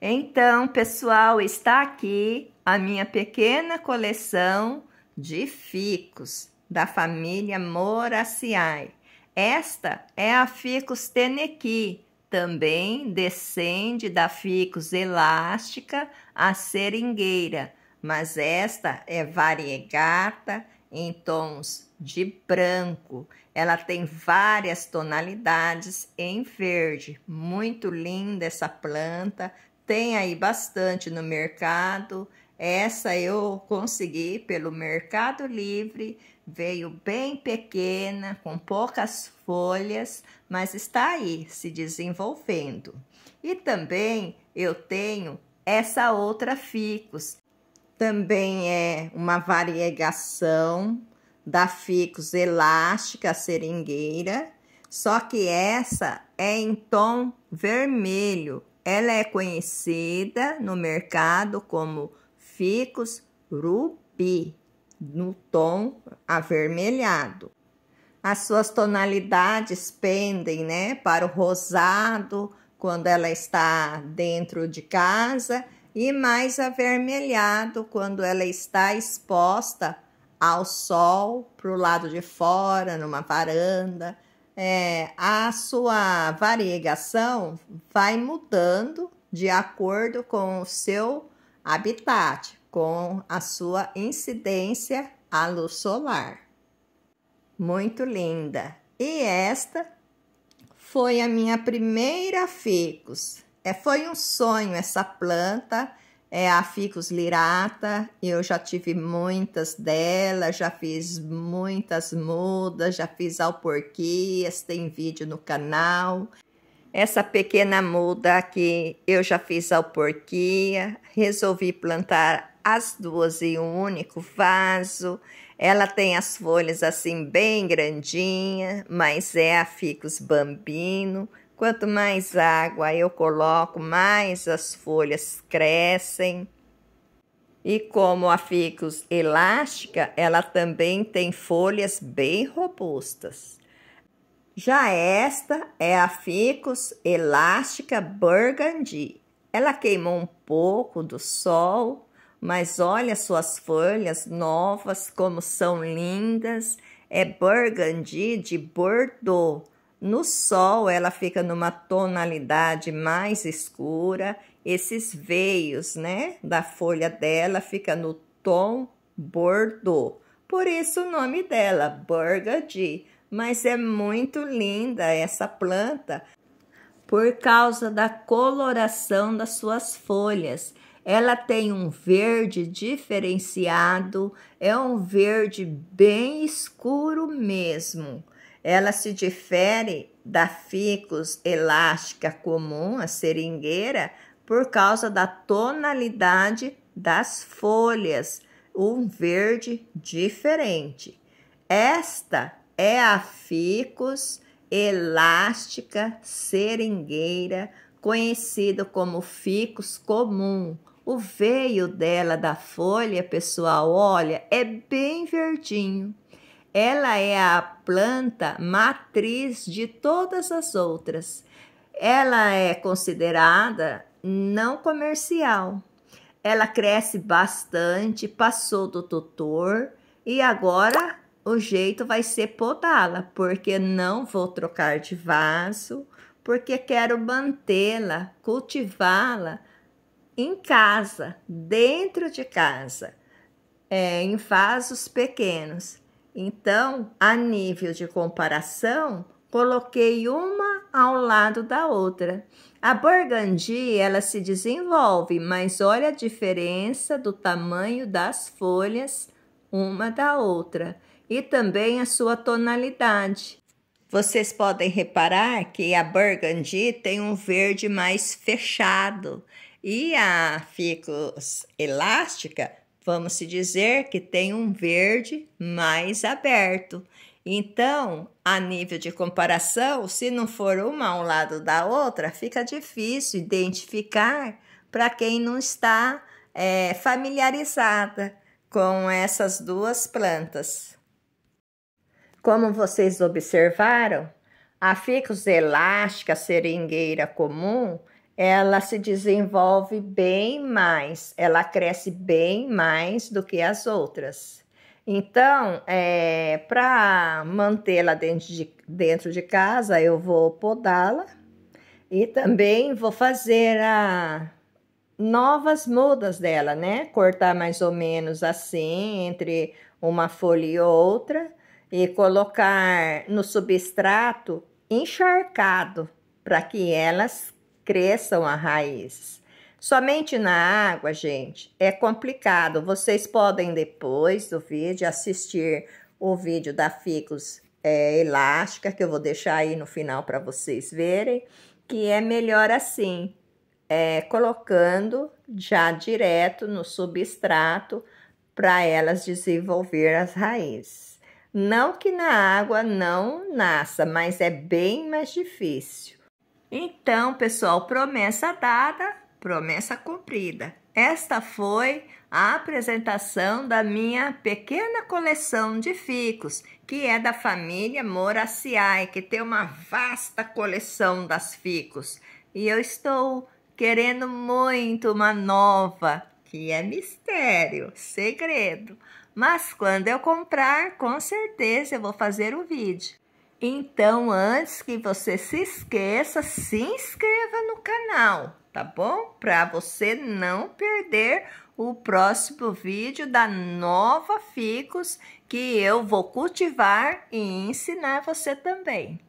Então, pessoal, está aqui a minha pequena coleção de ficus da família Moraceae. Esta é a Ficus tenequi, também descende da Ficus elástica, a seringueira, mas esta é variegata em tons de branco. Ela tem várias tonalidades em verde. Muito linda essa planta, tem aí bastante no mercado. Essa eu consegui pelo Mercado Livre, veio bem pequena, com poucas folhas, mas está aí se desenvolvendo. E também eu tenho essa outra ficus. Também é uma variegação da ficus elástica seringueira, só que essa é em tom vermelho, ela é conhecida no mercado como ficus rubi, no tom avermelhado. As suas tonalidades pendem né, para o rosado quando ela está dentro de casa e mais avermelhado quando ela está exposta ao sol, para o lado de fora, numa varanda é, a sua variegação vai mudando de acordo com o seu habitat, com a sua incidência à luz solar. Muito linda! E esta foi a minha primeira ficus. É, foi um sonho essa planta é a Ficus lirata, eu já tive muitas delas, já fiz muitas mudas, já fiz alporquias, tem vídeo no canal. Essa pequena muda aqui eu já fiz alporquia, resolvi plantar as duas em um único vaso. Ela tem as folhas assim bem grandinha, mas é a Ficus bambino, Quanto mais água eu coloco, mais as folhas crescem. E como a ficus elástica, ela também tem folhas bem robustas. Já esta é a ficus elástica burgundy. Ela queimou um pouco do sol, mas olha suas folhas novas, como são lindas. É burgundy de Bordeaux no sol, ela fica numa tonalidade mais escura. Esses veios, né, da folha dela fica no tom bordeaux. Por isso o nome dela, burgundy. Mas é muito linda essa planta por causa da coloração das suas folhas. Ela tem um verde diferenciado, é um verde bem escuro mesmo. Ela se difere da ficus elástica comum, a seringueira, por causa da tonalidade das folhas, um verde diferente. Esta é a ficus elástica seringueira, conhecida como ficus comum. O veio dela da folha, pessoal, olha, é bem verdinho. Ela é a planta matriz de todas as outras. Ela é considerada não comercial. Ela cresce bastante, passou do tutor e agora o jeito vai ser podá-la, porque não vou trocar de vaso, porque quero mantê-la, cultivá-la em casa, dentro de casa, é, em vasos pequenos. Então, a nível de comparação, coloquei uma ao lado da outra. A Burgundy, ela se desenvolve, mas olha a diferença do tamanho das folhas uma da outra e também a sua tonalidade. Vocês podem reparar que a burgundy tem um verde mais fechado e a ficus elástica Vamos se dizer que tem um verde mais aberto. Então, a nível de comparação, se não for uma ao lado da outra, fica difícil identificar para quem não está é, familiarizada com essas duas plantas. Como vocês observaram, a ficus elástica seringueira comum ela se desenvolve bem mais, ela cresce bem mais do que as outras. Então, é, para mantê-la dentro de, dentro de casa, eu vou podá-la e também vou fazer a, novas mudas dela, né? Cortar mais ou menos assim, entre uma folha e outra, e colocar no substrato encharcado para que elas cresçam a raiz. Somente na água, gente, é complicado. Vocês podem, depois do vídeo, assistir o vídeo da Ficus é, Elástica, que eu vou deixar aí no final para vocês verem, que é melhor assim, é, colocando já direto no substrato para elas desenvolver as raízes. Não que na água não nasça, mas é bem mais difícil. Então, pessoal, promessa dada, promessa cumprida. Esta foi a apresentação da minha pequena coleção de ficus, que é da família Moraceae, que tem uma vasta coleção das ficus. E eu estou querendo muito uma nova, que é mistério, segredo. Mas quando eu comprar, com certeza eu vou fazer o um vídeo. Então, antes que você se esqueça, se inscreva no canal, tá bom? Para você não perder o próximo vídeo da nova Ficus que eu vou cultivar e ensinar você também.